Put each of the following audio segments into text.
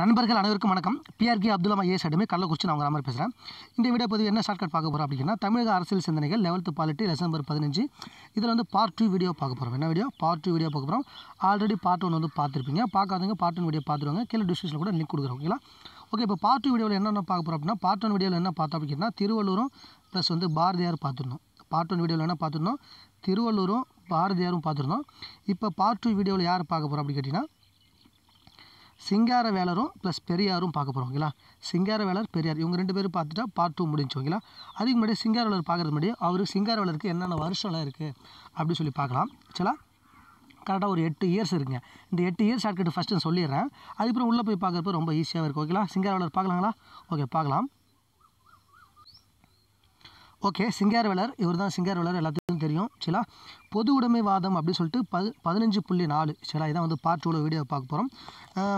நண்பர்கள் அனைவருக்கும் வணக்கம் பிஆர்கே அப்துல்லா ஏஸ் அடிமை கள்ளக்குறிச்சி நான் உங்கள் மாதிரி பேசுகிறேன் இந்த வீடியோ பதிவு என்ன ஷார்ட்கட் பார்க்க போகிறோம் அப்படின்னா தமிழக அரசியல் சிந்தனைகள் லெவல்த்து பாலிட்டி டிசம்பர் பதினஞ்சு இதில் வந்து பார்ட் டூ வீடியோ பார்க்க போகிறோம் என்ன வீடியோ பார்ட் டூ வீடியோ பார்க்க போகிறோம் ஆல்ரெடி பார்ட் ஒன் வந்து பார்த்துருப்பீங்க பார்க்காதவங்க பார்ட் ஒன் வீடியோ பார்த்துருவாங்க கீழே டிஸ்கிரிப்ஷன் கூட லிங்க் கொடுக்குறோம் ஓகேங்களா ஓகே இப்போ பார்ட் டூ வீடியோவில் என்னென்ன பார்க்க போகிறோம் அப்படின்னா பார்ட் ஒன் வீடியோவில் என்ன பார்த்தோம் அப்படின்னா திருவள்ளூரும் ப்ளஸ் வந்து பாரதியார் பார்த்துருந்தோம் பார்ட் ஒன் வீடியோவில் என்ன பார்த்துருந்தோம் திருவள்ளூரும் பாரதியாரும் பார்த்துருந்தோம் இப்போ பார்ட் டூ வீடியோவில் யார் பார்க்க போகிறோம் அப்படின்னு கேட்டிங்கன்னா சிங்கார வேலரும் ப்ளஸ் பெரியாரும் பார்க்க போகிறோம் ஓகேங்களா சிங்கார வேலர் பெரியார் இவங்க ரெண்டு பேரும் பார்த்துட்டா பார்ட் டூ முடிஞ்சு ஓகேங்களா அதுக்கு முன்னாடி சிங்கார வேலர் பார்க்குறது முன்னாடி அவருக்கு சிங்கார வேலருக்கு என்னென்ன வருஷம்லாம் இருக்குது அப்படின்னு சொல்லி பார்க்கலாம் சரிங்களா கரெக்டாக ஒரு எட்டு இயர்ஸ் இருக்குங்க இந்த எட்டு இயர்ஸ் ஷார்ட்கட் ஃபஸ்ட்டு சொல்லிடுறேன் அதுக்கப்புறம் உள்ளே போய் பார்க்குறப்ப ரொம்ப ஈஸியாக இருக்கும் ஓகேங்களா சிங்கார வேலர் பார்க்கலாங்களா ஓகே பார்க்கலாம் ஓகே சிங்காரவேலர் இவர் தான் சிங்காரவேலர் எல்லாத்துக்கும் தெரியும் சரிங்களா பொது உடைமைவாதம் அப்படின்னு சொல்லிட்டு பது பதினஞ்சு புள்ளி நாலு சரிங்களா இதான் வந்து பார்ட் டூவில் வீடியோ பார்க்க போகிறோம்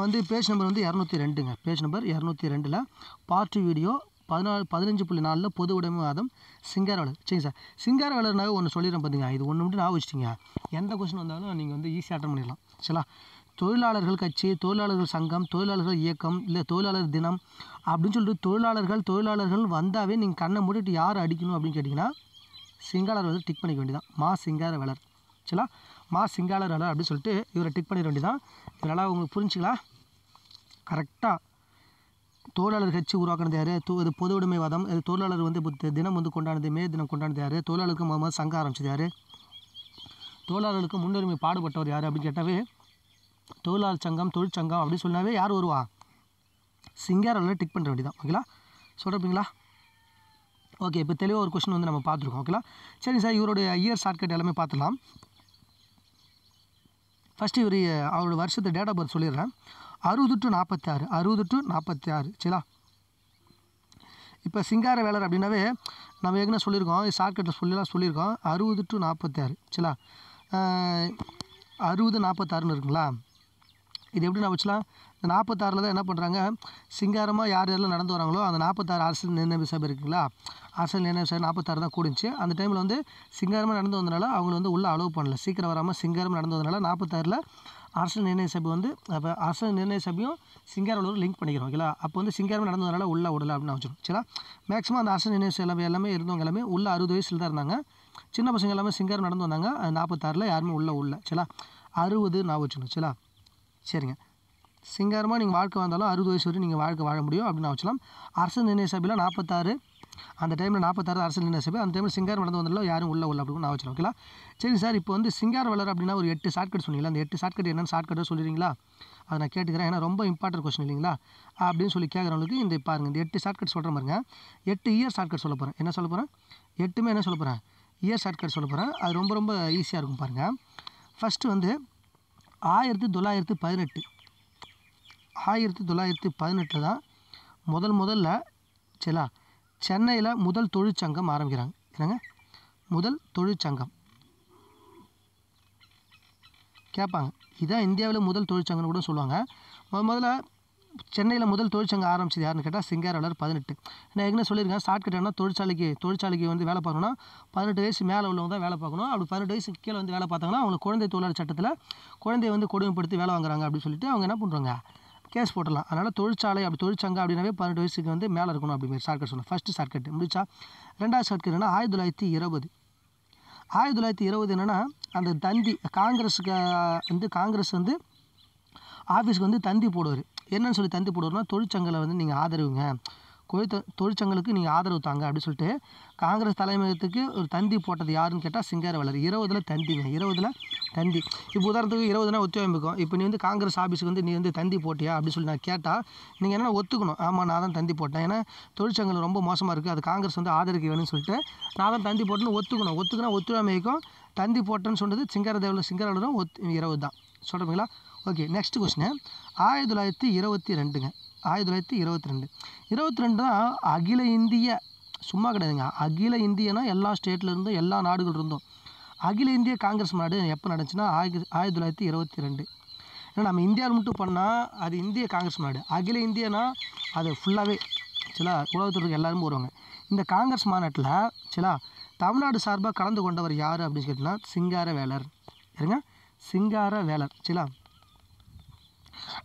வந்து பேஜ் நம்பர் வந்து இரநூத்தி ரெண்டுங்க பேஜ் நம்பர் இரநூத்தி ரெண்டில் பார்ட் டூ வீடியோ பதினாலு பதினஞ்சு புள்ளி நாலில் பொது உடைமைவாதம் சிங்காரவேலர் சரிங்க சார் சிங்காரவேலர்னாவே ஒன்று சொல்லிடுறேன் பார்த்தீங்க இது ஒன்று மட்டும் நான் வச்சுட்டிங்க எந்த கொஸ்டின் வந்தாலும் நீங்கள் வந்து ஈஸியாக அட்டன் பண்ணிடலாம் சரிங்களா தொழிலாளர்கள் கட்சி தொழிலாளர்கள் சங்கம் தொழிலாளர்கள் இயக்கம் இல்லை தொழிலாளர் தினம் அப்படின்னு சொல்லிட்டு தொழிலாளர்கள் தொழிலாளர்கள் வந்தாவே நீங்கள் கண்ணை மூடிட்டு யார் அடிக்கணும் அப்படின்னு கேட்டிங்கன்னா சிங்காளர் வந்து டிக் பண்ணிக்க வேண்டியதான் மா சிங்கார வளர் சரிங்களா மா சிங்காளர் வளர் அப்படின்னு சொல்லிட்டு இவரை டிக் பண்ணிட வேண்டியதான் இதனால் உங்களுக்கு புரிஞ்சுக்கலாம் கரெக்டாக தொழிலாளர் கட்சி உருவாக்கினது யார் தோ இது பொது உடைமைவாதம் இது தொழிலாளர் வந்து இப்போ தினம் வந்து கொண்டாடுது மே தினம் கொண்டாடுது யார் தொழிலாளருக்கு முதல் சங்கம் ஆரம்பிச்சது யார் தொழிலாளர்களுக்கு முன்னுரிமை பாடுபட்டவர் யார் அப்படின்னு கேட்டாவே தொழிலாளர் சங்கம் தொழிற்சங்கம் அப்படின்னு சொன்னாவே யார் வருவா சிங்காரில் டிக் பண்ணுற வேண்டியதான் ஓகேங்களா சொல்கிறப்பீங்களா ஓகே இப்போ தெளிவாக ஒரு கொஷின் வந்து நம்ம பார்த்துருக்கோம் ஓகேங்களா சரி சார் இவருடைய இயர் ஷார்ட்கட் எல்லாமே பார்த்துலாம் ஃபஸ்ட்டு இவர் அவரோட வருஷத்தை டேட் ஆஃப் பர்த் சொல்லிடுறேன் அறுபது டு நாற்பத்தாறு அறுபது டு நாற்பத்தி ஆறு சரிங்களா இப்போ சிங்கார வேலர் அப்படின்னாவே நம்ம ஏற்கனவே சொல்லியிருக்கோம் ஷார்ட்கட்டில் சொல்லலாம் சொல்லியிருக்கோம் அறுபது டு நாற்பத்தாறு சரிங்களா அறுபது நாற்பத்தாறுன்னு இருக்குங்களா இது எப்படி நான் வச்சுலாம் இந்த நாற்பத்தாறில் தான் என்ன பண்ணுறாங்க சிங்காரமாக யார் யாரெல்லாம் நடந்து வராங்களோ அந்த நாற்பத்தாறு அரசியல் நிர்ணய சபை இருக்குங்களா அரசியல் நிர்ணய சபை நாற்பத்தாறு தான் கூடிச்சு அந்த டைமில் வந்து சிங்காரமாக நடந்து வந்தனால அவங்கள வந்து உள்ளே அலோவ் பண்ணல சீக்கிரம் வராமல் சிங்காரம் நடந்து வந்தனால நாற்பத்தாறில் அரசியல் நிர்ணய சபை வந்து அப்போ அரசியல் நிர்ணய சபையும் சிங்காரவலூர் லிங்க் பண்ணிக்கிறோம் ஓகேங்களா அப்போ வந்து சிங்காரம் நடந்ததுனால உள்ளே விடல அப்படின்னு வச்சிடும் சரி மேக்ஸிமம் அந்த அரசியல் நிர்ணய சபை எல்லாமே இருந்தவங்க எல்லாமே உள்ள அறுபது வயசில் தான் இருந்தாங்க சின்ன பசங்க எல்லாமே சிங்காரம் நடந்து வந்தாங்க நாற்பத்தாறில் யாருமே உள்ளே உள்ள சரி அறுபது நான் வச்சுக்கணும் சரி சரிங்க சிங்காரமாக நீங்கள் வாழ்க்கை வாழ்ந்தாலும் அறுபது வயசு வரையும் நீங்கள் வாழ்க்கை வாழ முடியும் அப்படின்னு வச்சலாம் அரசு நிர்ணய சபையில் நாற்பத்தாறு அந்த டைமில் நாற்பத்தாறு அரசு நிர்ணய சபை அந்த டைமில் சிங்கார் வளர்ந்து வந்தாலும் யாரும் உள்ள உள்ள அப்படின்னு நான் வச்சிருக்கேன் ஓகேங்களா சரி சார் இப்போ வந்து சிங்கார் வளர் அப்படின்னா ஒரு எட்டு ஷார்ட்கட் சொன்னீங்களா அந்த எட்டு ஷார்ட்கட் என்னென்னு ஷார்ட்கட்டை சொல்லுறீங்களா அதை நான் கேட்டுக்கிறேன் ஏன்னா ரொம்ப இம்பார்ட்டன்ட் கொஸ்டின் இல்லைங்களா அப்படின்னு சொல்லி கேட்குறவங்களுக்கு இந்த பாருங்கள் இந்த எட்டு ஷார்ட்கட் சொல்கிற மாதிரிங்க எட்டு இயர் ஷார்ட்கட் சொல்ல போகிறேன் என்ன சொல்ல போகிறேன் எட்டுமே என்ன சொல்ல போகிறேன் இயர் ஷார்ட்கட் சொல்ல போகிறேன் அது ரொம்ப ரொம்ப ஈஸியாக இருக்கும் பாருங்கள் ஃபஸ்ட்டு வந்து ஆயிரத்தி தொள்ளாயிரத்து பதினெட்டு ஆயிரத்தி தொள்ளாயிரத்தி பதினெட்டில் தான் முதல் முதல்ல சரிங்களா சென்னையில் முதல் தொழிற்சங்கம் ஆரம்பிக்கிறாங்க என்னங்க முதல் தொழிற்சங்கம் கேட்பாங்க இதுதான் இந்தியாவில் முதல் தொழிற்சங்கம்னு கூட சொல்லுவாங்க முதல் முதல்ல சென்னையில் முதல் தொழிற்சங்க ஆரம்பிச்சது யாருன்னு கேட்டால் சிங்காரவேலர் பதினெட்டு நான் என்ன சொல்லியிருக்கேன் ஷார்ட்கட்டான தொழிற்சாலைக்கு தொழிற்சாலைக்கு வந்து வேலை பார்க்கணும்னா பதினெட்டு வயசு மேலே உள்ளவங்க தான் வேலை பார்க்கணும் அப்படி பதினெட்டு வயசு கீழே வந்து வேலை பார்த்தாங்கன்னா அவங்க குழந்தை தொழிலாளர் சட்டத்தில் குழந்தைய வந்து கொடுமைப்படுத்தி வேலை வாங்குறாங்க அப்படின்னு சொல்லிட்டு அவங்க என்ன பண்ணுறாங்க கேஸ் போட்டலாம் அதனால் தொழிற்சாலை அப்படி தொழிற்சங்கம் அப்படின்னாவே பன்னெண்டு வயசுக்கு வந்து மேலே இருக்கணும் அப்படிங்கிற கட் சொல்லணும் ஃபஸ்ட்டு கட் முடிச்சா ரெண்டாவது கட் என்னன்னா ஆயிரத்தி தொள்ளாயிரத்தி இருபது ஆயிரத்தி தொள்ளாயிரத்தி இருபது என்னென்னா அந்த தந்தி காங்கிரஸுக்கு வந்து காங்கிரஸ் வந்து ஆஃபீஸ்க்கு வந்து தந்தி போடுவார் என்னன்னு சொல்லி தந்து போடுவோம்னா தொழிற்சங்கங்களை வந்து நீங்கள் ஆதரவுங்க கோயில் தொழிற்சங்களுக்கு நீங்கள் ஆதரவு தாங்க அப்படின்னு சொல்லிட்டு காங்கிரஸ் தலைமையகத்துக்கு ஒரு தந்தி போட்டது யாருன்னு கேட்டால் சிங்காரவேலர் இருபதில் தந்திங்க இருபதில் தந்தி இப்போ உதாரணத்துக்கு இருபதுனா ஒத்துழைப்புக்கும் இப்போ நீ வந்து காங்கிரஸ் ஆஃபீஸுக்கு வந்து நீ வந்து தந்தி போட்டியா அப்படின்னு சொல்லி நான் கேட்டால் நீங்கள் என்ன ஒத்துக்கணும் ஆமாம் நான் தான் தந்தி போட்டேன் ஏன்னா தொழிற்சங்கங்கள் ரொம்ப மோசமாக இருக்குது அது காங்கிரஸ் வந்து ஆதரிக்க வேணும்னு சொல்லிட்டு நான் தான் தந்தி போட்டேன்னு ஒத்துக்கணும் ஒத்துக்கினா ஒத்துழைமைக்கும் தந்தி போட்டேன்னு சொன்னது சிங்காரதேவில் சிங்காரவேலரும் ஒத் இருபது தான் சொல்கிறீங்களா ஓகே நெக்ஸ்ட் கொஸ்டின் ஆயிரத்தி தொள்ளாயிரத்தி இருபத்தி ரெண்டுங்க ஆயிரத்தி தொள்ளாயிரத்தி இருபத்தி ரெண்டு இருபத்தி ரெண்டு தான் அகில இந்திய சும்மா கிடையாதுங்க அகில இந்தியனா எல்லா ஸ்டேட்லேருந்தும் எல்லா நாடுகள் இருந்தும் அகில இந்திய காங்கிரஸ் நாடு எப்போ நடந்துச்சுன்னா ஆயிரத்தி ஆயிரத்தி தொள்ளாயிரத்தி இருபத்தி ரெண்டு ஏன்னா நம்ம இந்தியாவில் மட்டும் பண்ணால் அது இந்திய காங்கிரஸ் நாடு அகில இந்தியனா அது ஃபுல்லாகவே சிலா உலகத்துக்கு எல்லோரும் வருவாங்க இந்த காங்கிரஸ் மாநாட்டில் சிலா தமிழ்நாடு சார்பாக கலந்து கொண்டவர் யார் அப்படின்னு கேட்டிங்கன்னா சிங்கார வேலர் சரிங்க சிங்கார வேலர் சரிங்களா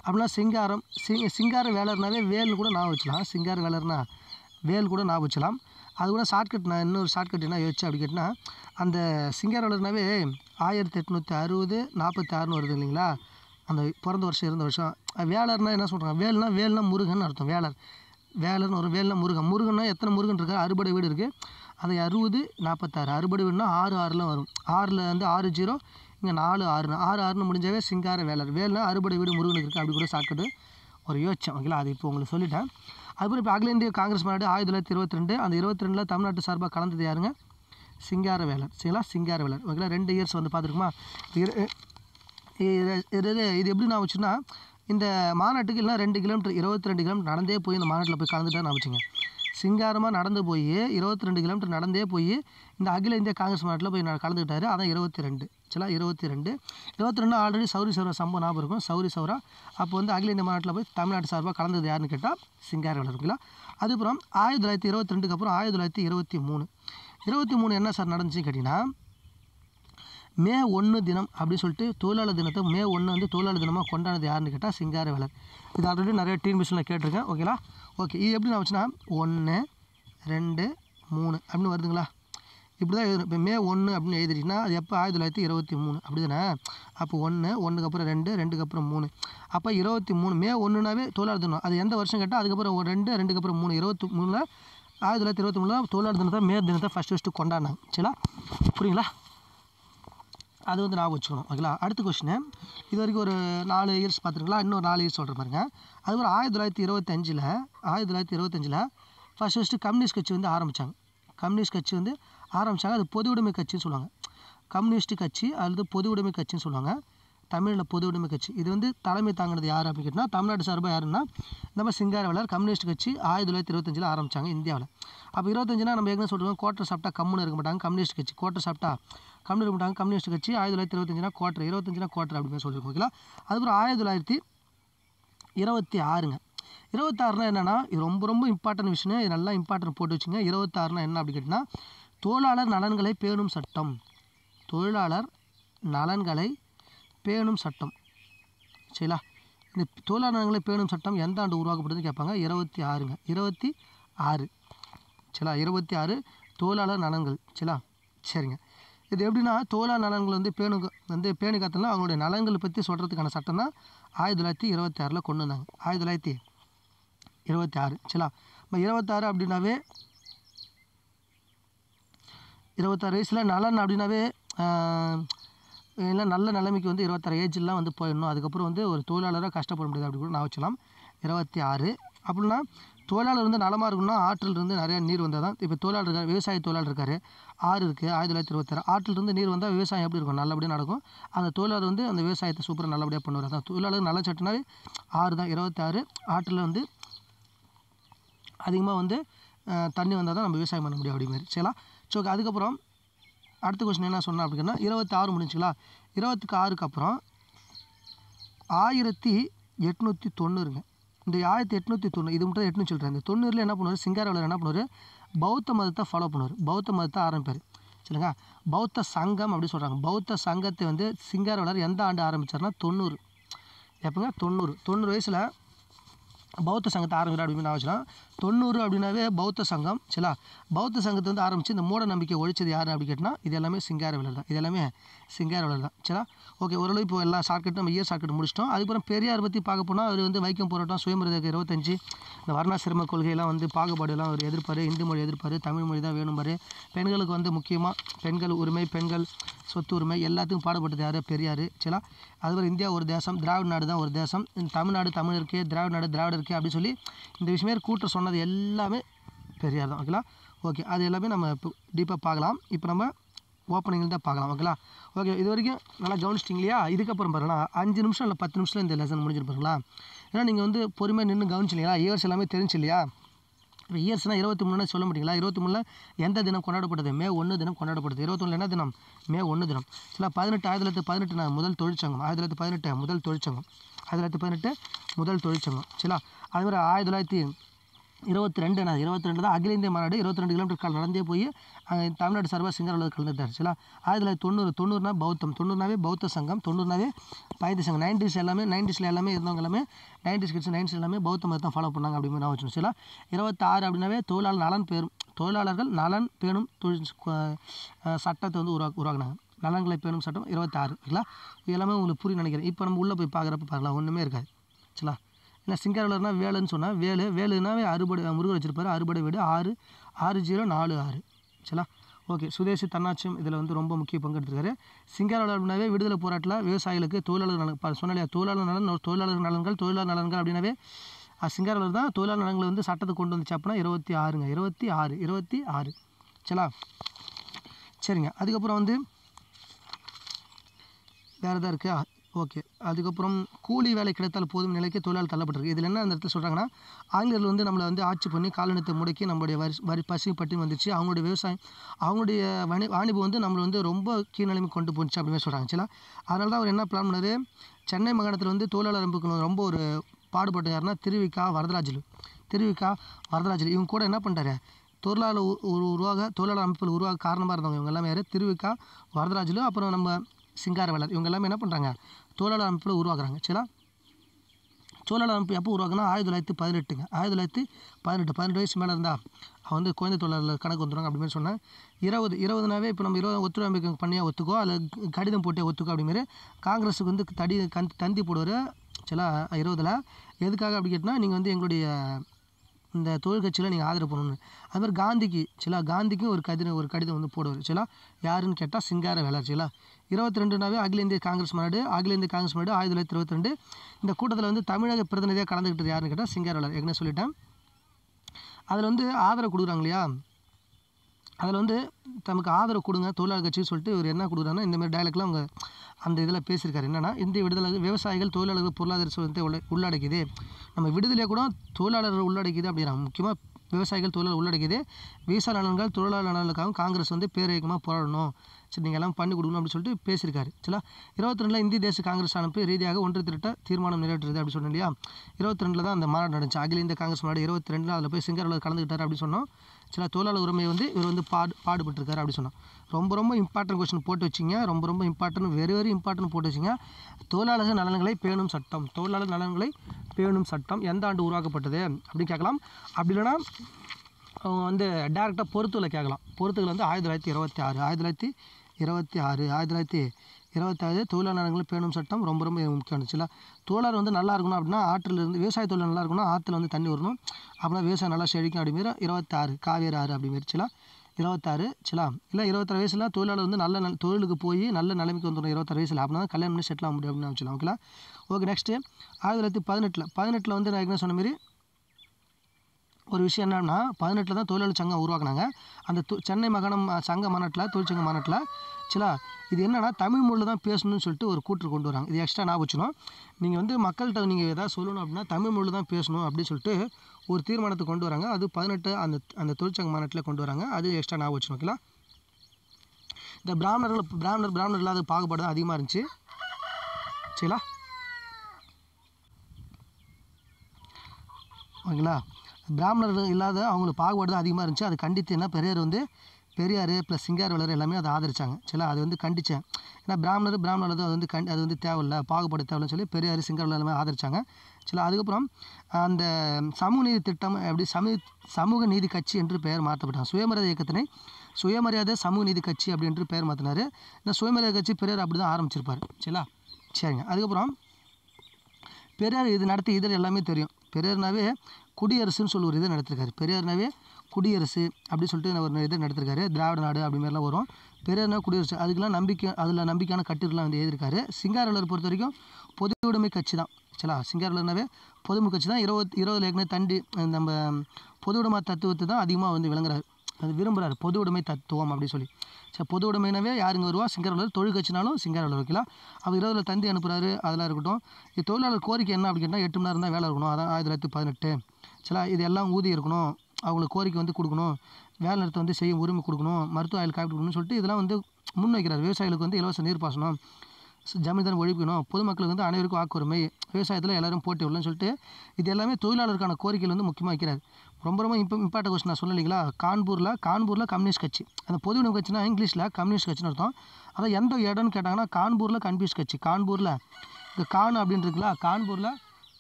அப்படின்னா சிங்காரம் சிங்க சிங்கார வேலர்னாவே வேல் கூட ஞாபகம் வச்சுக்கலாம் சிங்கார வேலர்னா வேல் கூட ஞாபகம் வச்சுலாம் அது கூட ஷார்ட்கட் நான் இன்னொரு ஷார்ட்கட் என்ன யோசிச்சு அப்படி கேட்டினா அந்த சிங்கார வேலர்னாவே ஆயிரத்தி எட்நூற்றி அறுபது நாற்பத்தி ஆறுன்னு வருது இல்லைங்களா அந்த பிறந்த வருஷம் இருந்த வருஷம் வேலர்னால் என்ன சொல்கிறாங்க வேல்னா வேல்னா முருகன் அர்த்தம் வேலர் வேலர்னு ஒரு வேல்னா முருகன் முருகன்னா எத்தனை முருகன் இருக்கா அறுபடை வீடு இருக்குது அந்த அறுபது நாற்பத்தாறு அறுபடை வீடுனா ஆறு ஆறுலாம் வரும் ஆறில் வந்து ஆறு ஜீரோ இங்கே நாலு ஆறு ஆறு ஆறுனு முடிஞ்சாவே சிங்கார வேலர் வேலை அறுபடை வீடு முருகனுக்கு இருக்குது அப்படி கூட ஷார்ட்கட்டு ஒரு யோசிச்சேன் ஓகேங்களா அது இப்போ உங்களுக்கு சொல்லிட்டேன் அதுக்கப்புறம் இப்போ அகில இந்திய காங்கிரஸ் மாநாடு ஆயிரத்தி தொள்ளாயிரத்தி இருபத்தி ரெண்டு அந்த இருபத்தி ரெண்டில் தமிழ்நாட்டு சார்பாக கலந்தது யாருங்க சிங்கார வேலர் சரிங்களா சிங்கார வேலர் ஓகேங்களா ரெண்டு இயர்ஸ் வந்து பார்த்துருக்குமா இது இது எப்படி நான் வச்சுன்னா இந்த மாநாட்டுக்கு இல்லை ரெண்டு கிலோமீட்டர் இருபத்தி ரெண்டு கிலோமீட்டர் நடந்தே போய் இந்த மாநாட்டில் போய் கலந்துட்டா நான் வச்சுங்க சிங்காரமாக நடந்து போய் இருபத்தி ரெண்டு கிலோமீட்டர் நடந்தே போய் இந்த அகில இந்திய காங்கிரஸ் மாநாட்டில் போய் நான் கலந்துக்கிட்டாரு அதான் இருபத்தி ரெண்டு ஆக்சுவலாக இருபத்தி ரெண்டு இருபத்தி ரெண்டு ஆல்ரெடி சௌரி சௌரா சம்பவம் ஞாபகம் இருக்கும் சௌரி சௌரா அப்போ வந்து அகில இந்திய மாநாட்டில் போய் தமிழ்நாடு சார்பாக கலந்தது யாருன்னு கேட்டால் சிங்கார இருக்குங்களா அதுக்கப்புறம் ஆயிரத்தி தொள்ளாயிரத்தி இருபத்தி ரெண்டுக்கு அப்புறம் ஆயிரத்தி தொள்ளாயிரத்தி இருபத்தி மூணு இருபத்தி மூணு என்ன சார் நடந்துச்சுன்னு கேட்டிங்கன்னா மே ஒன்று தினம் அப்படின்னு சொல்லிட்டு தொழிலாளர் தினத்தை மே ஒன்று வந்து தொழிலாளர் தினமாக கொண்டாடுறது யாருன்னு கேட்டால் சிங்கார சிங்காரவேலர் இது ஆல்ரெடி நிறைய டீம் மிஷினில் கேட்டிருக்கேன் ஓகேங்களா ஓகே இது எப்படி நான் வச்சுன்னா ஒன்று ரெண்டு மூணு அப்படின்னு வருதுங்களா இப்படி தான் எழுதணும் இப்போ மே ஒன்று அப்படின்னு எழுதிட்டிங்கன்னா அது எப்போ ஆயிரத்தி தொள்ளாயிரத்தி இருபத்தி மூணு அப்படி தானே அப்போ ஒன்று ஒன்றுக்கு அப்புறம் ரெண்டு ரெண்டுக்கு அப்புறம் மூணு அப்போ இருபத்தி மூணு மே ஒன்றுனாவே தொழிலாளர் தினம் அது எந்த வருஷம் கேட்டால் அதுக்கப்புறம் ரெண்டு ரெண்டுக்கு அப்புறம் மூணு இருபத்தி மூணில் ஆயிரத்தி தொள்ளாயிரத்தி இருபத்தி மூணில் தொழிலாளர் தினத்தை மே தினத்தை ஃபஸ்ட் ஃபஸ்ட்டு கொண்டாடினாங்க சரிங்களா புரியுங்களா அது வந்து நான் வச்சுக்கணும் ஓகேங்களா அடுத்த கொஷினு இது வரைக்கும் ஒரு நாலு இயர்ஸ் பார்த்துருக்கலாம் இன்னும் நாலு இயர்ஸ் சொல்கிற பாருங்க அதுக்கப்புறம் ஆயிரத்தி தொள்ளாயிரத்தி இருபத்தஞ்சில் ஆயிரத்தி தொள்ளாயிரத்தி இருபத்தஞ்சில் ஃபஸ்ட் ஃபஸ்ட்டு கம்யூனிஸ்ட் கட்சி வந்து ஆரம்பித்தாங்க கம்யூனிஸ்ட் கட்சி வந்து ஆரம்பித்தாங்க அது பொது உடைமை கட்சின்னு சொல்லுவாங்க கம்யூனிஸ்ட் கட்சி அல்லது பொது உடைமை கட்சின்னு சொல்லுவாங்க தமிழில் பொது உடைமை கட்சி இது வந்து தலைமை தாங்கினது யார் அப்படின்னு கேட்டால் தமிழ்நாடு சார்பாக யாருன்னா நம்ம சிங்காரவேலர் கம்யூனிஸ்ட் கட்சி ஆயிரத்தி தொள்ளாயிரத்தி இருபத்தஞ்சில் ஆரம்பித்தாங்க இந்தியாவில் அப்போ இருபத்தஞ்சுனா நம்ம ஏற்கனவே சொல்லுவோம் கோட்டை சாப்பிட்டா கம்முன்னு இருக்க மாட்டாங்க கம்யூனிஸ்ட் கட்சி கோட்டை சாப்பிட்டா கம்முன்னு இருக்க மாட்டாங்க கம்யூனிஸ்ட் கட்சி ஆயிரத்தி தொள்ளாயிரத்தி இருபத்தஞ்சுனா கோட்டை இருபத்தஞ்சுனா கோட்டை அப்படின்னு சொல்லியிருக்கோம் ஓகேங்களா அதுக்கப்புறம் ஆயிரத்தி தொள்ளாயிரத்தி இருபத்தி ஆறுங்க இருபத்தாறுனா என்னென்னா இது ரொம்ப ரொம்ப இம்பார்ட்டன்ட் விஷயம் இது நல்லா இம்பார்ட்டன்ட் போட்டு வச்சுங்க இருபத்தாறுனா என்ன அப்படின்னு கேட்டிங்கன்னா தொழிலாளர் நலன்களை பேணும் சட்டம் தொழிலாளர் நலன்களை பேணும் சட்டம் சரிங்களா இந்த தொழிலாளர் நலன்களை பேணும் சட்டம் எந்த ஆண்டு உருவாக்கப்படுதுன்னு கேட்பாங்க இருபத்தி ஆறுங்க இருபத்தி ஆறு சரிங்களா இருபத்தி ஆறு தொழிலாளர் நலன்கள் சரிங்களா சரிங்க இது எப்படின்னா தொழிலாளர் நலன்கள் வந்து பேணு வந்து பேணி காத்தலாம் அவங்களுடைய நலன்களை பற்றி சொல்கிறதுக்கான சட்டம் தான் ஆயிரத்தி தொள்ளாயிரத்தி இருபத்தி ஆறில் கொண்டு வந்தாங்க ஆயிரத்தி தொள்ளாயிரத்தி இருபத்தி ஆறு சரிங்களா இப்போ இருபத்தாறு அப்படின்னாவே இருபத்தாறு வயசில் நலன் அப்படின்னாவே எல்லாம் நல்ல நிலைமைக்கு வந்து இருபத்தாறு ஏஜ்லாம் வந்து போயிடணும் அதுக்கப்புறம் வந்து ஒரு தொழிலாளராக கஷ்டப்பட முடியாது அப்படி கூட நான் வச்சலாம் இருபத்தி ஆறு அப்படின்னா தொழிலாளர் வந்து நலமாக இருக்கணும்னா ஆற்றிலிருந்து நிறையா நீர் வந்தால் தான் இப்போ தொழிலாளர் இருக்கார் விவசாய தொழிலாளர் இருக்கார் ஆறு இருக்குது ஆயிரத்தி தொள்ளாயிரத்தி இருபத்தாறு ஆற்றிலிருந்து நீர் வந்தால் விவசாயம் எப்படி இருக்கும் நல்லபடியாக நடக்கும் அந்த தொழிலாளர் வந்து அந்த விவசாயத்தை சூப்பராக நல்லபடியாக பண்ணுவார் அதான் தொழிலாளர் நல்ல சட்டினாவே ஆறு தான் இருபத்தாறு ஆற்றில் வந்து அதிகமாக வந்து தண்ணி வந்தால் தான் நம்ம விவசாயம் பண்ண முடியும் அப்படிங்கிறது மாதிரி சரிங்களா ஸோ அதுக்கப்புறம் அடுத்த கொஸ்டின் என்ன சொன்னேன் அப்படின்னா இருபத்தி ஆறு முடிஞ்சுங்களா இருபத்துக்கு ஆறுக்கு அப்புறம் ஆயிரத்தி எட்நூற்றி தொண்ணூறுங்க இந்த ஆயிரத்தி எட்நூற்றி தொண்ணூறு இது மட்டும் எட்நூற்றி சொல்கிறேன் இந்த தொண்ணூறில் என்ன பண்ணுவார் சிங்காரவில் என்ன பண்ணுவார் பௌத்த மதத்தை ஃபாலோ பண்ணுவார் பௌத்த மதத்தை ஆரம்பிப்பார் சரிங்க பௌத்த சங்கம் அப்படின்னு சொல்கிறாங்க பௌத்த சங்கத்தை வந்து சிங்காரவலர் எந்த ஆண்டு ஆரம்பித்தார்னா தொண்ணூறு எப்போங்க தொண்ணூறு தொண்ணூறு வயசில் பௌத்த சங்கத்தை ஆரம்பிக்கிறார் அப்படின்னு நான் தொண்ணூறு அப்படின்னாவே பௌத்த சங்கம் சரிங்களா பௌத்த சங்கத்தை வந்து ஆரம்பித்து இந்த மூட நம்பிக்கை ஒழிச்சது யார் அப்படி கேட்டால் இது எல்லாமே சிங்காரவேலர் தான் இது எல்லாமே சிங்காரவேலர் தான் சரிங்களா ஓகே ஓரளவு இப்போ எல்லா ஷார்ட்கட்டும் நம்ம இயர் ஷார்ட்கட் முடிச்சிட்டோம் அதுக்கப்புறம் பெரியார் பற்றி பார்க்க போனால் அவர் வந்து வைக்கம் போராட்டம் சுயமரியாதை இருபத்தஞ்சு இந்த வர்ணாசிரம கொள்கையெல்லாம் வந்து பாகுபாடுலாம் அவர் எதிர்ப்பார் இந்து மொழி எதிர்ப்பார் தமிழ் மொழி தான் வேணும்பார் பெண்களுக்கு வந்து முக்கியமாக பெண்கள் உரிமை பெண்கள் சொத்து உரிமை எல்லாத்துக்கும் பாடுபட்டது யார் பெரியார் சரிங்களா அதுபோல் இந்தியா ஒரு தேசம் திராவிட நாடு தான் ஒரு தேசம் தமிழ்நாடு தமிழ் இருக்குது திராவிட நாடு திராவிட இருக்குது அப்படின்னு சொல்லி இந்த விஷயமே கூட்டம் சொன்ன சொன்னது எல்லாமே பெரியார் தான் ஓகேங்களா ஓகே அது எல்லாமே நம்ம இப்போ டீப்பாக பார்க்கலாம் இப்போ நம்ம ஓப்பனிங்கில் தான் பார்க்கலாம் ஓகேங்களா ஓகே இது வரைக்கும் நல்லா கவனிச்சிட்டிங்க இல்லையா இதுக்கப்புறம் பாருங்களா அஞ்சு நிமிஷம் இல்லை பத்து நிமிஷத்தில் இந்த லெசன் முடிஞ்சிருப்பாங்களா ஏன்னா நீங்கள் வந்து பொறுமையாக நின்று கவனிச்சிங்களா இயர்ஸ் எல்லாமே தெரிஞ்சு இல்லையா இப்போ இயர்ஸ்னால் இருபத்தி மூணு சொல்ல முடியுங்களா இருபத்தி மூணில் எந்த தினம் கொண்டாடப்படுது மே ஒன்று தினம் கொண்டாடப்படுது இருபத்தொன்று என்ன தினம் மே ஒன்று தினம் சில பதினெட்டு ஆயிரத்தி தொள்ளாயிரத்தி பதினெட்டு நான் முதல் தொழிற்சங்கம் ஆயிரத்தி தொள்ளாயிரத்தி பதினெட்டு முதல் தொழிற்சங்கம் ஆயிரத்தி தொள்ளாயிரத்தி பதினெட்டு முதல் தொழிற்சங்கம் சரிங்களா அதுமாதிரி ஆயிரத்தி தொள்ளாயிரத்தி இருபத்தி ரெண்டு நான் இருபத்தி ரெண்டு தான் அகில இந்திய மாநாடு இருபத்தி ரெண்டு கிலோமீட்டர் கால் நடந்தே போய் தமிழ்நாடு சர்வ சிங்கர் அளவு கலந்துட்டார் ஆயிரத்தி தொள்ளாயிரத்தி தொண்ணூறு தொண்ணூறுனா பௌத்தம் தொண்ணூறுனாவே பௌத்த சங்கம் தொண்ணூறுனாவே பயந்த சங்கம் நைன்டிஸ் எல்லாமே நைன்டிஸில் எல்லாமே இருந்தவங்க எல்லாமே நைன்டிஸ் கிட்ஸ் நைன்ஸ் எல்லாமே பௌத்த மதத்தை ஃபாலோ பண்ணாங்க அப்படின்னு நான் சில இருபத்தாறு அப்படின்னாவே தொழிலாளர் நலன் பேரும் தொழிலாளர்கள் நலன் பேணும் தொழில் சட்டத்தை வந்து உருவா உருவாக்குனாங்க நலன்களை பேணும் சட்டம் இருபத்தாறு ஓகேங்களா எல்லாமே உங்களுக்கு புரிய நினைக்கிறேன் இப்போ நம்ம உள்ளே போய் பார்க்குறப்ப பார்க்கலாம் ஒன்றுமே இருக்காது சரிங்களா இல்லை சிங்காரவேலர்னா வேலைன்னு சொன்னால் வேலு வேலுனாவே அறுபடை முருகர் வச்சுருப்பாரு அறுபடை வீடு ஆறு ஆறு ஜீரோ நாலு ஆறு சரிங்களா ஓகே சுதேசி தன்னாட்சியம் இதில் வந்து ரொம்ப முக்கிய பங்கு எடுத்துருக்காரு சிங்காரவேலர் அப்படின்னாவே விடுதலை போராட்டில் விவசாயிகளுக்கு தொழிலாளர் நலன் சொன்னாலே தொழிலாளர் நலன் தொழிலாளர் நலன்கள் தொழிலாளர் நலன்கள் அப்படின்னாவே சிங்காரவேலர் தான் தொழிலாளர் நலன்களை வந்து சட்டத்தை கொண்டு வந்துச்சு அப்படின்னா இருபத்தி ஆறுங்க இருபத்தி ஆறு இருபத்தி ஆறு சரிங்களா சரிங்க அதுக்கப்புறம் வந்து வேறு எதாவது இருக்கா ஓகே அதுக்கப்புறம் கூலி வேலை கிடைத்தால் போதும் நிலைக்கு தொழிலாளர் தள்ளப்பட்டிருக்கு இதில் என்ன அந்த இடத்துல சொல்கிறாங்கன்னா ஆங்கிலேயர்கள் வந்து நம்மளை வந்து ஆட்சி பண்ணி காலனத்தை முடக்கி நம்மளுடைய வரி வரி பசி பட்டி வந்துச்சு அவங்களுடைய விவசாயம் அவங்களுடைய வணி வாணிபு வந்து நம்மளை வந்து ரொம்ப கீழ்நிலைமை கொண்டு போச்சு அப்படின்னு சொல்கிறாங்க ஆக்சுவலாக அதனால தான் அவர் என்ன பிளான் பண்ணார் சென்னை மாகாணத்தில் வந்து தொழிலாளர் அமைப்புக்கு ரொம்ப ஒரு பாடுபட்ட யாருன்னா திருவிக்கா வரதராஜலு திருவிக்கா வரதராஜலு இவங்க கூட என்ன பண்ணிட்டாரு தொழிலாளர் உருவாக தொழிலாளர் அமைப்புகள் உருவாக காரணமாக இருந்தவங்க இவங்க எல்லாமே யார் திருவிக்கா வரதராஜலு அப்புறம் நம்ம சிங்காரவேலர் இவங்க எல்லாமே என்ன பண்ணுறாங்க தொழிலாளர் அமைப்பில் உருவாக்குறாங்க சரிங்களா தொழிலாளர் அமைப்பு எப்போ உருவாக்குனா ஆயிரத்தி தொள்ளாயிரத்தி பதினெட்டுங்க ஆயிரத்தி தொள்ளாயிரத்தி பதினெட்டு பதினெட்டு வயசு மேலே இருந்தால் அவன் வந்து குழந்தை தொழிலாளர் கணக்கு வந்துடுவாங்க அப்படின்னு சொன்னேன் இருபது இருபதுனாவே இப்போ நம்ம இருபது ஒத்துழைப்பு பண்ணியாக ஒத்துக்கோ அதில் கடிதம் போட்டே ஒத்துக்கோ அப்படிமாரி காங்கிரஸுக்கு வந்து தடி கந் தந்தி போடுவார் சில இருபதில் எதுக்காக அப்படி கேட்டால் நீங்கள் வந்து எங்களுடைய இந்த தொழிற்கட்சியில் நீங்கள் ஆதரவு பண்ணணும்னு அது மாதிரி காந்திக்கு சில காந்திக்கும் ஒரு கதிர ஒரு கடிதம் வந்து போடுவார் சில யாருன்னு கேட்டால் சிங்கார வேலர் இருபத்தி ரெண்டுனாவே அகில இந்திய காங்கிரஸ் மாநாடு அகில இந்திய காங்கிரஸ் மாநாடு ஆயிரத்தி தொள்ளாயிரத்தி இருபத்தி ரெண்டு இந்த கூட்டத்தில் வந்து தமிழக பிரதிநிதியாக கலந்துக்கிட்டது யாருன்னு கேட்டால் சிங்கார வேலர் என்ன சொல்லிட்டேன் அதில் வந்து ஆதரவு கொடுக்குறாங்க இல்லையா அதில் வந்து தமக்கு ஆதரவு கொடுங்க தொழிலாளர் கட்சின்னு சொல்லிட்டு இவர் என்ன கொடுக்குறாருன்னா இந்த மாதிரி அவங்க அந்த இதில் பேசியிருக்காரு என்னென்னா இந்திய விடுதலை விவசாயிகள் தொழிலாளர்கள் பொருளாதார சுதந்திரத்தை உள்ள உள்ளடக்கியது நம்ம விடுதலையை கூட தொழிலாளர்கள் உள்ளடக்கியது அப்படின்னா முக்கியமாக விவசாயிகள் தொழிலாளர் உள்ளடக்கியது விவசாய நலன்கள் தொழிலாளர் நலனுக்காகவும் காங்கிரஸ் வந்து பேரியக்கமாக போராடணும் சரி நீங்கள் எல்லாம் பண்ணி கொடுக்கணும் அப்படின்னு சொல்லிட்டு பேசியிருக்காரு சரிங்களா இருபத்தி ரெண்டில் இந்திய தேச காங்கிரஸ் அனுப்பி ரீதியாக ஒன்று திருட்ட தீர்மானம் நிறைவேற்றுறது அப்படின்னு சொன்னோம் இல்லையா இருபத்தி ரெண்டில் தான் அந்த மாநாடு நடந்துச்சு அகில இந்திய காங்கிரஸ் மாநாடு இருபத்தி ரெண்டில் அதில் போய் சிங்கர்வலர் கலந்துக்கிட்டார் அப்படின்னு சொன்னோம் ஆக்சுவலாக தொழிலாளர் உரிமை வந்து இவர் வந்து பாடு பாடுபட்டிருக்காரு அப்படி சொன்னால் ரொம்ப ரொம்ப இம்பார்ட்டன்ட் கொஸ்டின் போட்டு வச்சிங்க ரொம்ப ரொம்ப இம்பார்ட்டன்ட் வெரி வெரி இம்பார்ட்டன் போட்டு வச்சிங்க தொழிலாளர் நலன்களை பேணும் சட்டம் தொழிலாளர் நலன்களை பேணும் சட்டம் எந்த ஆண்டு உருவாக்கப்பட்டது அப்படின்னு கேட்கலாம் அப்படி இல்லைனா அவங்க வந்து டேரெக்டாக பொறுத்துகளை கேட்கலாம் பொறுத்துகள் வந்து ஆயிரத்தி தொள்ளாயிரத்தி இருபத்தி ஆறு ஆயிரத்தி தொள்ளாயிரத்தி இருபத்தி ஆறு ஆயிரத்தி தொள்ளாயிரத்தி இருபத்தாவது தொழிலாளர்களும் பேணும் சட்டம் ரொம்ப ரொம்ப முக்கியம் சில தொழிலாளர் வந்து நல்லா இருக்கணும் அப்படின்னா ஆற்றிலிருந்து விவசாய தொழில் நல்லா இருக்கணும் ஆற்றுல வந்து தண்ணி வரணும் அப்படின்னா விவசாயம் நல்லா செழிக்கும் அப்படிங்கிற இருபத்தாறு காவேரி ஆறு அப்படிங்கிற இருபத்தாறு சில இல்லை இருபத்தாறு வயசில் தொழிலாளர் வந்து நல்ல நல் தொழிலுக்கு போய் நல்ல நிலைமைக்கு வந்துடும் இருபத்தாறு வயசில் அப்படின்னா கல்யாணம் பண்ணி செட்டில் ஆக முடியும் அப்படின்னு வச்சுக்கலாம் ஓகே ஓகே நெக்ஸ்ட்டு ஆயிரத்தி தொள்ளாயிரத்தி பதினெட்டில் பதினெட்டில் வந்து நான் என்ன சொன்ன மாதிரி ஒரு விஷயம் என்னென்னா பதினெட்டில் தான் தொழிலாளர் சங்கம் உருவாக்குனாங்க அந்த சென்னை மகனம் சங்க மாநாட்டில் தொழிற்சங்க மாநாட்டில் சிலா இது என்னென்னா தமிழ் மொழியில் தான் பேசணும்னு சொல்லிட்டு ஒரு கூற்று கொண்டு வராங்க இது எக்ஸ்ட்ரா நான் வச்சுனோம் நீங்கள் வந்து மக்கள்கிட்ட நீங்கள் எதாவது சொல்லணும் அப்படின்னா தமிழ் மொழியில் தான் பேசணும் அப்படின்னு சொல்லிட்டு ஒரு தீர்மானத்தை கொண்டு வராங்க அது பதினெட்டு அந்த அந்த தொழிற்சங்க மாநாட்டில் கொண்டு வராங்க அது எக்ஸ்ட்ரா நான் வச்சுணும் ஓகேங்களா இந்த பிராமணர்கள் பிராமணர் பிராமணர்கள் அது பாகுபாடு தான் அதிகமாக இருந்துச்சு சரிங்களா ஓகேங்களா பிராமணர்கள் இல்லாத அவங்களுக்கு பாகுபாடு தான் அதிகமாக இருந்துச்சு அது கண்டித்து என்ன பெரியார் வந்து பெரியார் ப்ளஸ் சிங்கார் வளர் எல்லாமே அதை ஆதரித்தாங்க சரி அது வந்து கண்டித்தேன் ஏன்னா பிராமணர் பிராமணர் அது வந்து கண் அது வந்து தேவையில்ல பாகுபாடு தேவையில்லன்னு சொல்லி பெரியார் வளர் எல்லாமே ஆதரித்தாங்க சில அதுக்கப்புறம் அந்த சமூக நீதி திட்டம் அப்படி சமூக சமூக நீதி கட்சி என்று பெயர் மாற்றப்பட்டாங்க சுயமரியாதை இயக்கத்தினை சுயமரியாதை சமூக நீதி கட்சி அப்படின்ட்டு பெயர் மாற்றினார் இந்த சுயமரியாதை கட்சி பெரியார் அப்படி தான் ஆரம்பிச்சிருப்பார் சரிங்களா சரிங்க அதுக்கப்புறம் பெரியார் இது நடத்தி இதழ் எல்லாமே தெரியும் பெரியார்னாவே குடியரசுன்னு சொல்லி ஒரு இதை நடத்திருக்காரு பெரியார்னாவே குடியரசு அப்படின்னு சொல்லிட்டு ஒரு இதை நடத்திருக்காரு திராவிட நாடு அப்படி மாதிரிலாம் வரும் பெரியார்னா குடியரசு அதுக்கெல்லாம் நம்பிக்கை அதில் நம்பிக்கையான கட்டுரைலாம் வந்து எழுதியிருக்காரு சிங்காரலர் பொறுத்த வரைக்கும் பொது உடைமை கட்சி தான் சரிங்களா சிங்காரலர்னாவே பொதுமை கட்சி தான் இருபத்தி இருபது ஏற்கனவே தண்டி நம்ம பொது உடைமை தத்துவத்தை தான் அதிகமாக வந்து விளங்குறாரு அது விரும்புகிறார் பொது உடைமை தத்துவம் அப்படின்னு சொல்லி சரி பொது உடைமைனாவே யாருங்க வருவா தொழில் தொழிற்கட்சினாலும் சிங்கரவலர் வைக்கலாம் அவர் இருபதில் தந்தி அனுப்புகிறாரு அதெல்லாம் இருக்கட்டும் தொழிலாளர் கோரிக்கை என்ன அப்படின்னா எட்டு மணி நேரம் தான் வேலை இருக்கணும் அதான் ஆயிரத்தி தொள்ளாயிரத்தி பதினெட்டு சில இதெல்லாம் ஊதி இருக்கணும் அவங்களுக்கு கோரிக்கை வந்து கொடுக்கணும் வேலை நிறுத்தம் வந்து செய்யும் உரிமை கொடுக்கணும் மருத்துவ ஆயில் காப்பீடு கொடுக்கணும்னு சொல்லிட்டு இதெல்லாம் வந்து முன் வைக்கிறார் விவசாயிகளுக்கு வந்து இலவச நீர் பாசனம் ஜமீன்தார் ஒழிக்கணும் பொதுமக்களுக்கு வந்து அனைவருக்கும் வாக்குரிமை விவசாயத்தில் எல்லோரும் போட்டி விடலன்னு சொல்லிட்டு இது எல்லாமே தொழிலாளருக்கான கோரிக்கையில் வந்து முக்கியமாக வைக்கிறார் ரொம்ப ரொம்ப இப்போ இம்பார்ட்டன் கொஸ்டின் நான் இல்லைங்களா கான்பூரில் கான்பூரில் கம்யூனிஸ்ட் கட்சி அந்த பொது உணவு கட்சினா இங்கிலீஷில் கம்யூனிஸ்ட் கட்சின்னு அர்த்தம் அதான் எந்த இடம்னு கேட்டாங்கன்னா கான்பூரில் கம்யூனிஸ்ட் கட்சி கான்பூரில் இந்த கான் அப்படின்னு இருக்குல்ல கான்பூரில்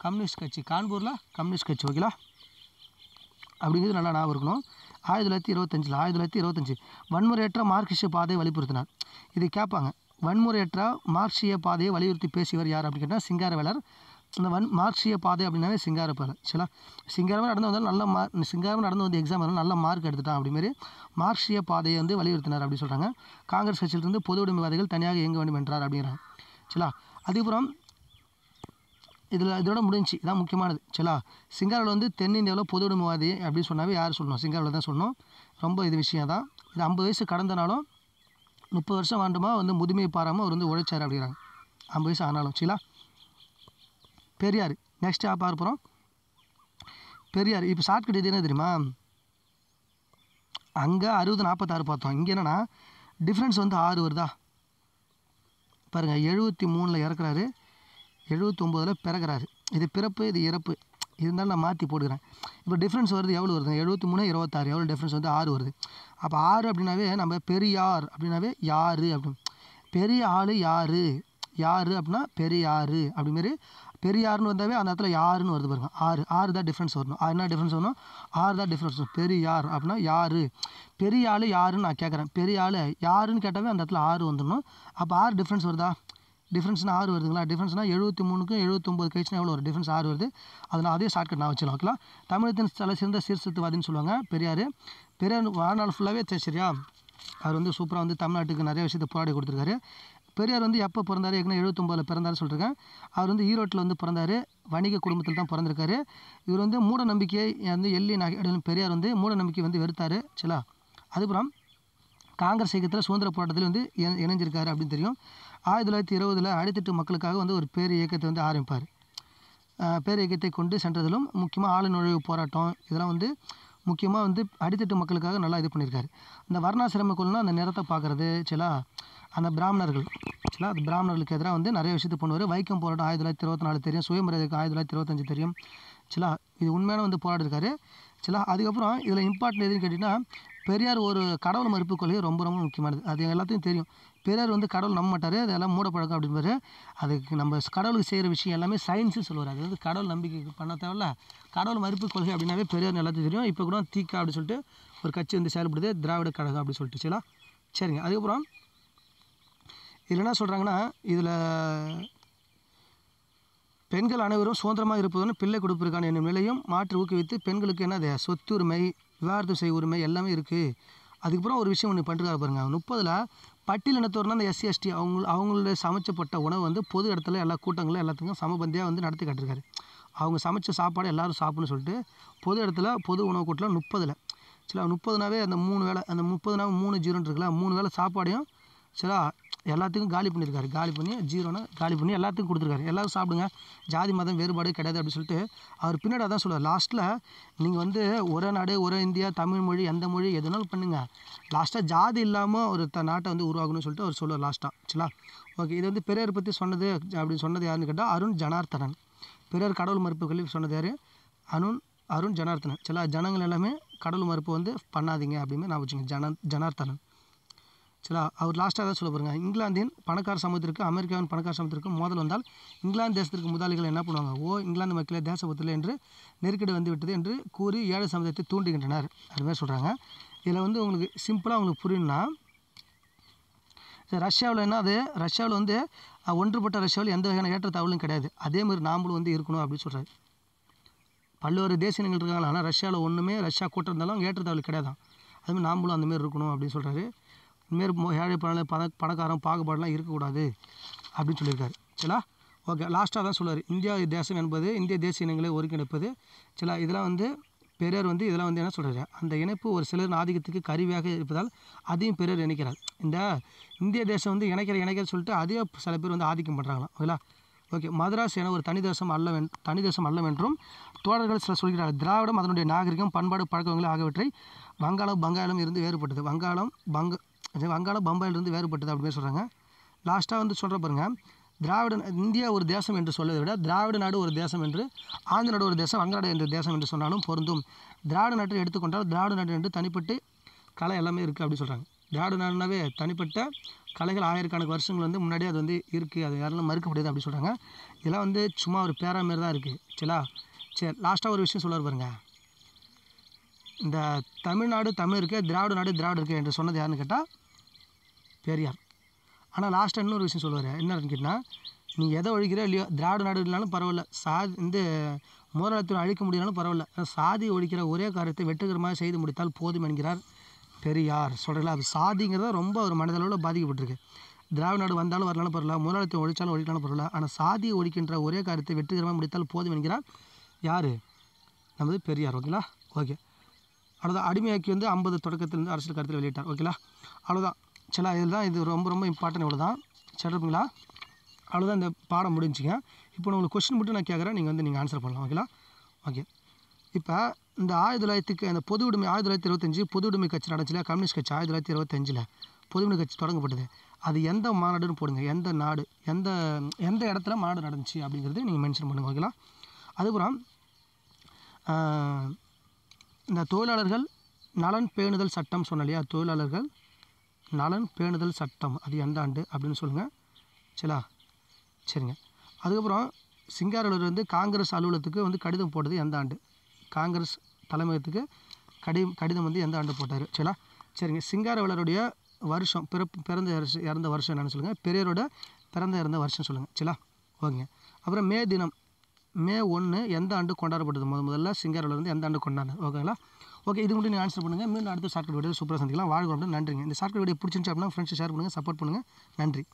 கம்யூனிஸ்ட் கட்சி கான்பூரில் கம்யூனிஸ்ட் கட்சி ஓகேங்களா அப்படிங்கிறது நல்லா ஞாபகம் இருக்கணும் ஆயிரத்தி தொள்ளாயிரத்தி இருபத்தஞ்சில் ஆயிரத்தி தொள்ளாயிரத்தி இருபத்தஞ்சி வன்முறையற்ற மார்க்சிய பாதையை வலியுறுத்தினார் இது கேட்பாங்க வன்முறையற்ற மார்க்சிய பாதையை வலியுறுத்தி பேசியவர் யார் அப்படின்னு கேட்டால் சிங்காரவேலர் இந்த வன் மார்க்சிய பாதை அப்படின்னா சிங்காரப்பாளர் சரிங்களா சிங்காரமாக நடந்து வந்தாலும் நல்ல மார்க் சிங்காரமாக நடந்து வந்து எக்ஸாம் வந்தாலும் நல்ல மார்க் எடுத்துட்டான் அப்படிமாரி மார்க்சிய பாதையை வந்து வலியுறுத்தினார் அப்படின்னு சொல்கிறாங்க காங்கிரஸ் கட்சியிலிருந்து பொது உடைமைவாதிகள் தனியாக இயங்க வேண்டும் என்றார் அப்படிங்கிறாங்க சரிங்களா அதுக்கப்புறம் இதில் இதோட முடிஞ்சு இதான் முக்கியமானது சரிங்களா சிங்காரில் வந்து தென்னிந்தியாவில் பொது உடம்புவாதி அப்படின்னு சொன்னாவே யார் சொல்லணும் சிங்காரில் தான் சொல்லணும் ரொம்ப இது விஷயம் தான் இது ஐம்பது வயசு கடந்தனாலும் முப்பது வருஷம் ஆண்டுமா வந்து முதுமையை பாராமல் அவர் வந்து உழைச்சார் அப்படிங்கிறாங்க ஐம்பது வயசு ஆனாலும் சரிங்களா பெரியார் நெக்ஸ்ட் பார்க்க போகிறோம் பெரியார் இப்போ ஷார்ட்கட் இது என்ன தெரியுமா அங்கே அறுபது நாற்பத்தாறு பார்த்தோம் இங்கே என்னென்னா டிஃப்ரென்ஸ் வந்து ஆறு வருதா பாருங்கள் எழுபத்தி மூணில் இறக்குறாரு எழுபத்தொம்போதில் பிறகுறாரு இது பிறப்பு இது இறப்பு இருந்தாலும் நான் மாற்றி போடுகிறேன் இப்போ டிஃப்ரென்ஸ் வருது எவ்வளோ வருது எழுபத்தி மூணு இருபத்தாறு எவ்வளோ டிஃப்ரென்ஸ் வந்து ஆறு வருது அப்போ ஆறு அப்படின்னாவே நம்ம பெரியார் அப்படின்னாவே யார் அப்படின்னு பெரிய ஆள் யார் யார் அப்படின்னா பெரியார் அப்படிமாரி பெரியார்னு வந்தாவே அந்த இடத்துல யாருன்னு வருது பாருங்க ஆறு ஆறு தான் டிஃப்ரென்ஸ் வரணும் ஆறு என்ன டிஃப்ரென்ஸ் வரணும் ஆறு தான் டிஃப்ரென்ஸ் வரும் பெரியார் அப்படின்னா யார் பெரிய ஆள் யாருன்னு நான் கேட்குறேன் பெரிய ஆள் யாருன்னு கேட்டாவே அந்த இடத்துல ஆறு வந்துடணும் அப்போ ஆறு டிஃப்ரென்ஸ் வருதா டிஃப்ரென்ஸ்னா ஆறு வருதுங்களா டிஃப்ரென்ஸ்னா எழுபத்தி மூணுக்கு எழுபத்தொம்பது கழிச்சுனா எவ்வளோ ஒரு டிஃப்ரென்ஸ் ஆறு வருது அதனால் அதே ஷார்ட்கட் நான் வச்சுக்கலாம் ஓகேலாம் தமிழகத்தின் தலை சிறந்த சீர்சத்துவாதின்னு சொல்லுவாங்க பெரியார் பெரியார் வாழ்நாள் ஃபுல்லாகவே சரியா அவர் வந்து சூப்பராக வந்து தமிழ்நாட்டுக்கு நிறைய விஷயத்தை போராடி கொடுத்துருக்காரு பெரியார் வந்து எப்போ பிறந்தார் ஏற்கனவே எழுபத்தொம்பதில் பிறந்தார்னு சொல்லியிருக்கேன் அவர் வந்து ஈரோட்டில் வந்து பிறந்தார் வணிக குடும்பத்தில் தான் பிறந்திருக்காரு இவர் வந்து மூட நம்பிக்கையை வந்து எள்ளி நகையாடலும் பெரியார் வந்து மூட நம்பிக்கை வந்து வெறுத்தார் சரிங்களா அதுக்கப்புறம் காங்கிரஸ் இயக்கத்தில் சுதந்திர போராட்டத்தில் வந்து இணைஞ்சிருக்காரு அப்படின்னு தெரியும் ஆயிரத்தி தொள்ளாயிரத்தி இருபதில் அடித்தட்டு மக்களுக்காக வந்து ஒரு பேர் இயக்கத்தை வந்து ஆரம்பிப்பார் பேர் இயக்கத்தை கொண்டு சென்றதிலும் முக்கியமாக ஆளு நுழைவு போராட்டம் இதெல்லாம் வந்து முக்கியமாக வந்து அடித்தட்டு மக்களுக்காக நல்லா இது பண்ணியிருக்காரு இந்த வர்ணாசிரம குழுனா அந்த நிறத்தை பார்க்குறது சிலா அந்த பிராமணர்கள் சில அந்த பிராமணர்களுக்கு எதிராக வந்து நிறைய விஷயத்தை பண்ணுவார் வைக்கம் போராட்டம் ஆயிரத்தி தொள்ளாயிரத்தி இருபத்தி நாலு தெரியும் சுயமரியாதைக்கு ஆயிரத்தி தொள்ளாயிரத்தி இருபத்தஞ்சு தெரியும் சில இது உண்மையான வந்து போராடிருக்காரு சில அதுக்கப்புறம் இதில் இம்பார்ட்டன் எதுன்னு கேட்டிங்கன்னா பெரியார் ஒரு கடவுள் மறுப்பு கொள்கை ரொம்ப ரொம்ப முக்கியமானது அது எல்லாத்தையும் தெரியும் பிறர் வந்து கடவுள் நம்ப மாட்டார் அதெல்லாம் மூடப்பழக்கம் பாரு அதுக்கு நம்ம கடவுளுக்கு செய்கிற விஷயம் எல்லாமே சயின்ஸுன்னு சொல்லுவார் அதாவது கடவுள் நம்பிக்கை பண்ண தேவையில்ல கடவுள் மறுப்பு கொள்கை அப்படின்னாவே பெரியார் எல்லாத்தையும் தெரியும் இப்போ கூட தீக்கா அப்படின்னு சொல்லிட்டு ஒரு கட்சி வந்து செயல்படுது திராவிட கழகம் அப்படின்னு சொல்லிட்டு சரிங்களா சரிங்க அதுக்கப்புறம் இதில் என்ன சொல்கிறாங்கன்னா இதில் பெண்கள் அனைவரும் சுதந்திரமாக இருப்பதுன்னு பிள்ளை கொடுப்பிருக்கான என்னும் நிலையும் மாற்றி ஊக்குவித்து பெண்களுக்கு என்னது சொத்துரிமை விவாகரத்து செய்ய உரிமை எல்லாமே இருக்குது அதுக்கப்புறம் ஒரு விஷயம் ஒன்று பண்ணுறாரு பாருங்கள் முப்பதில் பட்டியல் இனத்தோர்னா அந்த எஸ்சி எஸ்டி அவங்க அவங்களுடைய சமைச்சப்பட்ட உணவு வந்து பொது இடத்துல எல்லா கூட்டங்களும் எல்லாத்துக்கும் சமபந்தியாக வந்து நடத்தி காட்டிருக்காரு அவங்க சமைச்ச சாப்பாடு எல்லோரும் சாப்பிடணும்னு சொல்லிட்டு பொது இடத்துல பொது உணவு கூட்டில் முப்பதில் சில முப்பதுனாவே அந்த மூணு வேளை அந்த முப்பதுனா மூணு ஜீரோன்னு இருக்குல்ல மூணு வேளை சாப்பாடையும் சில எல்லாத்துக்கும் காலி பண்ணியிருக்காரு காலி பண்ணி ஜீரோனா காலி பண்ணி எல்லாத்துக்கும் கொடுத்துருக்காரு எல்லாரும் சாப்பிடுங்க ஜாதி மதம் வேறுபாடு கிடையாது அப்படின்னு சொல்லிட்டு அவர் பின்னாடி தான் சொல்லுவார் லாஸ்ட்டில் நீங்கள் வந்து ஒரே நாடு ஒரே இந்தியா தமிழ் மொழி எந்த மொழி எதுனாலும் பண்ணுங்கள் லாஸ்ட்டாக ஜாதி இல்லாமல் ஒரு த நாட்டை வந்து உருவாகணும்னு சொல்லிட்டு அவர் சொல்லுவார் லாஸ்ட்டாக சரிங்களா ஓகே இது வந்து பெரியார் பற்றி சொன்னது அப்படின்னு சொன்னது யாருன்னு கேட்டால் அருண் ஜனார்த்தனன் பெரியார் கடவுள் மறுப்பு கல்வி சொன்னது யார் அருண் அருண் ஜனார்த்தனன் சில ஜனங்கள் எல்லாமே கடவுள் மறுப்பு வந்து பண்ணாதீங்க அப்படின்னு நான் வச்சுக்கேன் ஜன ஜனார்த்தனன் சில அவர் லாஸ்ட்டாக தான் சொல்ல பாருங்க இங்கிலாந்தின் பணக்கார சமூகத்திற்கு அமெரிக்காவின் பணக்கார சமூகத்திற்கு மோதல் வந்தால் இங்கிலாந்து தேசத்திற்கு முதலாளிகள் என்ன பண்ணுவாங்க ஓ இங்கிலாந்து மக்களே தேசபத்தில் என்று நெருக்கடி வந்துவிட்டது என்று கூறி ஏழை சமுதாயத்தை தூண்டுகின்றனர் அதுமாதிரி சொல்கிறாங்க இதில் வந்து உங்களுக்கு சிம்பிளாக உங்களுக்கு புரியணும்னா ரஷ்யாவில் என்ன அது ரஷ்யாவில் வந்து ஒன்றுபட்ட ரஷ்யாவில் எந்த வகையான தகவலும் கிடையாது அதேமாதிரி நாமளும் வந்து இருக்கணும் அப்படின்னு சொல்கிறாரு பல்வேறு தேசியங்கள் இருக்காங்க ஆனால் ரஷ்யாவில் ஒன்றுமே ரஷ்யா கூட்டம் இருந்தாலும் தகவல் கிடையாது அதுமாதிரி நாமளும் அந்தமாரி இருக்கணும் அப்படின்னு சொல்கிறாரு இனிமேல் ஏழை பண பண பாகுபாடெலாம் இருக்கக்கூடாது அப்படின்னு சொல்லியிருக்காரு சரிங்களா ஓகே லாஸ்ட்டாக தான் சொல்லுவார் இந்தியா தேசம் என்பது இந்திய தேசிய இனங்களை ஒருங்கிணைப்பது சில இதெல்லாம் வந்து பெரியார் வந்து இதெல்லாம் வந்து என்ன சொல்கிறார் அந்த இணைப்பு ஒரு சிலர் ஆதிக்கத்துக்கு கருவியாக இருப்பதால் அதையும் பெரியார் இணைக்கிறார் இந்த இந்திய தேசம் வந்து இணைக்கிற இணைக்கிற சொல்லிட்டு அதையும் சில பேர் வந்து ஆதிக்கம் பண்ணுறாங்களாம் ஓகேலா ஓகே மதராஸ் என ஒரு தனி தேசம் அல்ல தனி தேசம் அல்லவென்றும் தோழர்கள் சில சொல்கிறார்கள் திராவிடம் அதனுடைய நாகரிகம் பண்பாடு பழக்கங்கள் ஆகியவற்றை வங்காளம் பங்காளம் இருந்து வேறுபட்டது வங்காளம் பங்க வங்காள பம்பாயிலிருந்து வேறுபட்டது அப்படின்னு சொல்கிறாங்க லாஸ்ட்டாக வந்து சொல்கிற பாருங்கள் திராவிட இந்தியா ஒரு தேசம் என்று சொல்வதை விட திராவிட நாடு ஒரு தேசம் என்று ஆந்திர நாடு ஒரு தேசம் வங்காள என்ற தேசம் என்று சொன்னாலும் பொருந்தும் திராவிட நாட்டை எடுத்துக்கொண்டால் திராவிட நாடு என்று தனிப்பட்டு கலை எல்லாமே இருக்குது அப்படின்னு சொல்கிறாங்க திராவிட நாடுனாவே தனிப்பட்ட கலைகள் ஆயிரக்கணக்கு வருஷங்கள் வந்து முன்னாடியே அது வந்து இருக்குது அது யாரெல்லாம் மறுக்க முடியாது அப்படின்னு சொல்கிறாங்க இதெல்லாம் வந்து சும்மா ஒரு பேரா மாரி தான் இருக்குது சரிங்களா சரி லாஸ்ட்டாக ஒரு விஷயம் சொல்லுவார் பாருங்க இந்த தமிழ்நாடு தமிழ் இருக்குது திராவிட நாடு திராவிட இருக்குது என்று சொன்னது யாருன்னு கேட்டால் பெரியார் ஆனால் லாஸ்ட்டாக இன்னொரு விஷயம் சொல்லுவார் என்னன்னு கேட்டால் நீங்கள் எதை ஒழிக்கிறோ இல்லையோ திராவிட நாடு இல்லைனாலும் பரவாயில்ல சாதி இந்த முதலாளித்துவம் அழிக்க முடியலனாலும் பரவாயில்ல சாதி ஒழிக்கிற ஒரே காரியத்தை வெற்றிகரமாக செய்து முடித்தால் போதும் என்கிறார் பெரியார் சொல்கிறீங்களா அது சாதிங்கிறத ரொம்ப ஒரு மனதளவில் பாதிக்கப்பட்டிருக்கு திராவிட நாடு வந்தாலும் வரலாலும் பரவாயில்ல முதலாளித்துவம் ஒழிச்சாலும் ஒழிக்கலாலும் பரவாயில்ல ஆனால் சாதி ஒழிக்கின்ற ஒரே காரியத்தை வெற்றிகரமாக முடித்தால் போதும் என்கிறார் யார் நமது பெரியார் ஓகேங்களா ஓகே அவ்வளோதான் அடிமையாக்கி வந்து ஐம்பது தொடக்கத்திலிருந்து அரசியல் கருத்தில் வெளியிட்டார் ஓகேங்களா அவ்வளோதான் சரிங்களா இதில் தான் இது ரொம்ப ரொம்ப இம்பார்ட்டன் இவ்வளோ தான் சரிங்களா அவ்வளோதான் இந்த பாடம் முடிஞ்சுங்க இப்போ நான் உங்களுக்கு கொஸ்டின் மட்டும் நான் கேட்குறேன் நீங்கள் வந்து நீங்கள் ஆன்சர் பண்ணலாம் ஓகேங்களா ஓகே இப்போ இந்த ஆயிரத்தி தொள்ளாயிரத்துக்கு அந்த பொது உடைமை ஆயிரத்தி தொள்ளாயிரத்தி இருபத்தஞ்சு பொது உடைமை கட்சி நடந்துச்சுல கம்யூனிஸ்ட் கட்சி ஆயிரத்தி தொள்ளாயிரத்தி இருபத்தஞ்சில் உடைமை கட்சி தொடங்கப்பட்டது அது எந்த மாநாடுன்னு போடுங்க எந்த நாடு எந்த எந்த இடத்துல மாநாடு நடந்துச்சு அப்படிங்கிறது நீங்கள் மென்ஷன் பண்ணுங்கள் ஓகேங்களா அதுக்கப்புறம் இந்த தொழிலாளர்கள் நலன் பேணுதல் சட்டம் சொன்ன இல்லையா தொழிலாளர்கள் நலன் பேணுதல் சட்டம் அது எந்த ஆண்டு அப்படின்னு சொல்லுங்கள் சிலா சரிங்க அதுக்கப்புறம் சிங்காரலூர் வந்து காங்கிரஸ் அலுவலகத்துக்கு வந்து கடிதம் போட்டது எந்த ஆண்டு காங்கிரஸ் தலைமையகத்துக்கு கடி கடிதம் வந்து எந்த ஆண்டு போட்டார் சிலா சரிங்க சிங்காரவலருடைய வருஷம் பிறப்பு பிறந்த இறந்த வருஷம் என்னென்னு சொல்லுங்கள் பெரியரோட பிறந்த இறந்த வருஷம் சொல்லுங்கள் சிலா ஓகேங்க அப்புறம் மே தினம் மே ஒன்று எந்த ஆண்டு கொண்டாடப்பட்டது முத முதல்ல சிங்காரவலர் வந்து எந்த ஆண்டு கொண்டாடு ஓகேங்களா ஓகே இது மட்டும் ஆன்சர் பண்ணுங்கள் மீண்டும் அடுத்த ஷார்ட்கட் வீடியோ சூப்பராக சந்திக்கலாம் வாழ்க்கை நன்றிங்க இந்த ஷார்ட்கட் வீடியோ பிடிச்சிருந்துச்சு அப்படின்னா ஃப்ரெண்ட்ஸ் ஷேர் பண்ணுங்கள் சப்போர்ட் பண்ணுங்கள் நன்றி